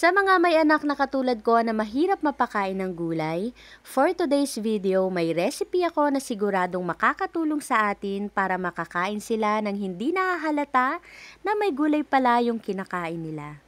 Sa mga may anak na katulad ko na mahirap mapakain ng gulay, for today's video may recipe ako na siguradong makakatulong sa atin para makakain sila ng hindi nahahalata na may gulay pala yung kinakain nila.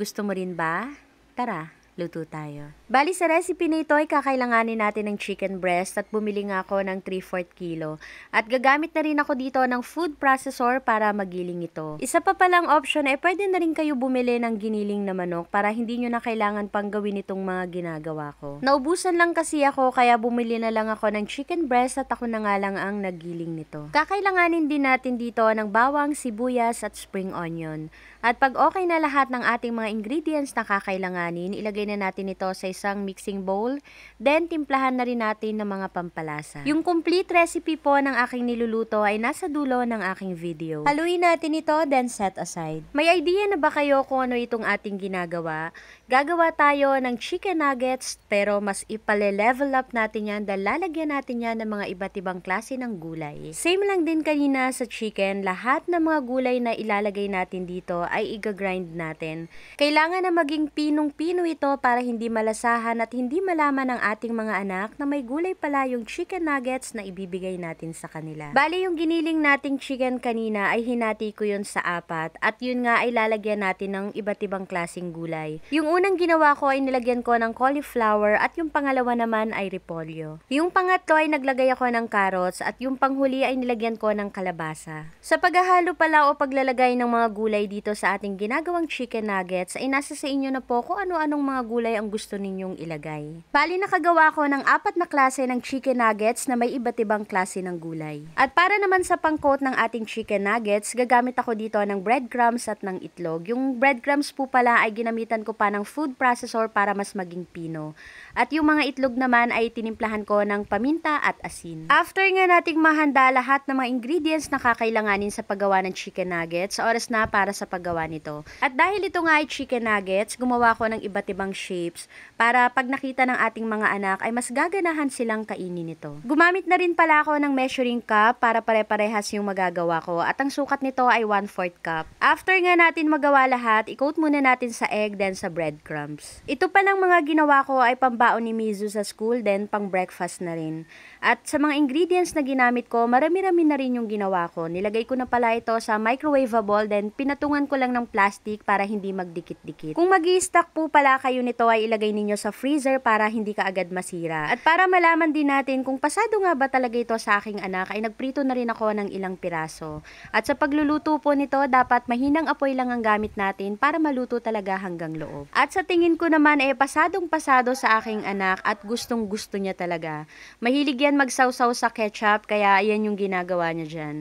Gusto mo rin ba? Tara! Luto tayo. Bali sa recipe na ito ay kakailanganin natin ng chicken breast at bumili nga ako ng 3-4 kilo. At gagamit na rin ako dito ng food processor para magiling ito. Isa pa palang option ay eh, pwede na rin kayo bumili ng giniling na manok para hindi nyo na kailangan pang gawin itong mga ginagawa ko. Naubusan lang kasi ako kaya bumili na lang ako ng chicken breast at ako na nga lang ang nagiling nito. Kakailanganin din natin dito ng bawang, sibuyas at spring onion. At pag okay na lahat ng ating mga ingredients na kakailanganin, ilagay na natin ito sa isang mixing bowl. Then, timplahan na rin natin ng mga pampalasa. Yung complete recipe po ng aking niluluto ay nasa dulo ng aking video. Haluin natin ito, then set aside. May idea na ba kayo kung ano itong ating ginagawa? Gagawa tayo ng chicken nuggets, pero mas ipale-level up natin yan dahil lalagyan natin yan ng mga iba't ibang klase ng gulay. Same lang din kanina sa chicken, lahat ng mga gulay na ilalagay natin dito ay i grind natin. Kailangan na maging pinong-pino ito para hindi malasahan at hindi malaman ng ating mga anak na may gulay pala yung chicken nuggets na ibibigay natin sa kanila. Bali yung giniling nating chicken kanina ay hinati ko yun sa apat at yun nga ay lalagyan natin ng iba't ibang klasing gulay. Yung unang ginawa ko ay nilagyan ko ng cauliflower at yung pangalawa naman ay repolyo. Yung pangatlo ay naglagay ako ng carrots at yung panghuli ay nilagyan ko ng kalabasa. Sa paghahalo pala o paglalagay ng mga gulay dito sa sa ating ginagawang chicken nuggets ay nasa sa inyo na po kung ano-anong mga gulay ang gusto ninyong ilagay. Bali nakagawa ko ng apat na klase ng chicken nuggets na may iba't ibang klase ng gulay. At para naman sa pangkot ng ating chicken nuggets, gagamit ako dito ng breadcrumbs at ng itlog. Yung breadcrumbs po pala ay ginamitan ko pa ng food processor para mas maging pino. At yung mga itlog naman ay tinimplahan ko ng paminta at asin. After nga nating mahanda lahat ng mga ingredients na kakailanganin sa paggawa ng chicken nuggets, oras na para sa paggawa paggawa nito. At dahil ito nga ay chicken nuggets, gumawa ko ng iba't ibang shapes para pag nakita ng ating mga anak ay mas gaganahan silang kainin ito. Gumamit na rin pala ako ng measuring cup para pare-parehas yung magagawa ko at ang sukat nito ay 1/4 cup. After nga natin magawa lahat, i-coat muna natin sa egg then sa breadcrumbs. Ito pa lang mga ginawa ko ay pambaon ni Mizu sa school then pang breakfast na rin. At sa mga ingredients na ginamit ko, marami-rami na rin yung ginawa ko. Nilagay ko na pala ito sa microwavable then pinatungan ko lang lang ng plastic para hindi magdikit-dikit. Kung mag stock po pala kayo nito ay ilagay ninyo sa freezer para hindi ka agad masira. At para malaman din natin kung pasado nga ba talaga ito sa aking anak ay nagprito na rin ako ng ilang piraso. At sa pagluluto po nito dapat mahinang apoy lang ang gamit natin para maluto talaga hanggang loob. At sa tingin ko naman ay eh, pasadong pasado sa aking anak at gustong gusto niya talaga. Mahilig yan magsawsaw sa ketchup kaya yan yung ginagawa niya dyan.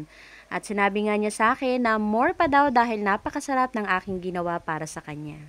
At sinabi nga niya sa akin na more pa daw dahil napakasarap ng aking ginawa para sa kanya.